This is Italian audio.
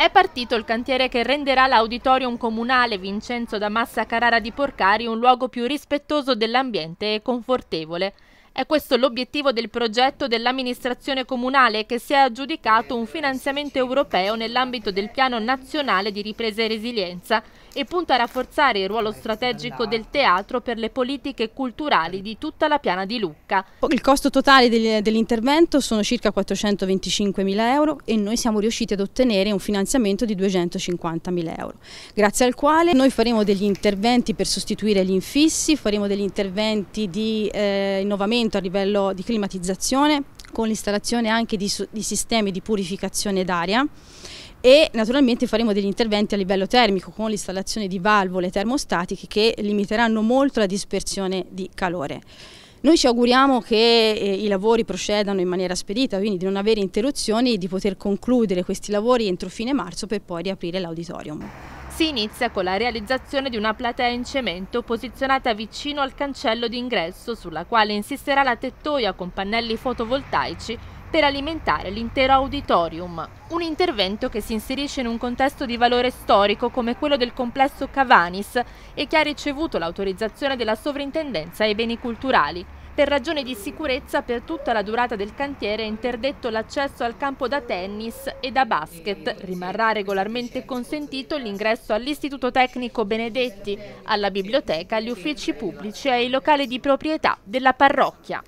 È partito il cantiere che renderà l'auditorium comunale Vincenzo da Massa Carrara di Porcari un luogo più rispettoso dell'ambiente e confortevole. È questo l'obiettivo del progetto dell'amministrazione comunale che si è aggiudicato un finanziamento europeo nell'ambito del Piano Nazionale di Ripresa e Resilienza e punta a rafforzare il ruolo strategico del teatro per le politiche culturali di tutta la piana di Lucca. Il costo totale dell'intervento sono circa 425 mila euro e noi siamo riusciti ad ottenere un finanziamento di 250 mila euro, grazie al quale noi faremo degli interventi per sostituire gli infissi, faremo degli interventi di eh, innovamento a livello di climatizzazione, con l'installazione anche di, di sistemi di purificazione d'aria e naturalmente faremo degli interventi a livello termico con l'installazione di valvole termostatiche che limiteranno molto la dispersione di calore. Noi ci auguriamo che eh, i lavori procedano in maniera spedita, quindi di non avere interruzioni, e di poter concludere questi lavori entro fine marzo per poi riaprire l'auditorium. Si inizia con la realizzazione di una platea in cemento posizionata vicino al cancello d'ingresso sulla quale insisterà la tettoia con pannelli fotovoltaici per alimentare l'intero auditorium. Un intervento che si inserisce in un contesto di valore storico come quello del complesso Cavanis e che ha ricevuto l'autorizzazione della sovrintendenza ai beni culturali. Per ragioni di sicurezza per tutta la durata del cantiere è interdetto l'accesso al campo da tennis e da basket. Rimarrà regolarmente consentito l'ingresso all'Istituto Tecnico Benedetti, alla biblioteca, agli uffici pubblici e ai locali di proprietà della parrocchia.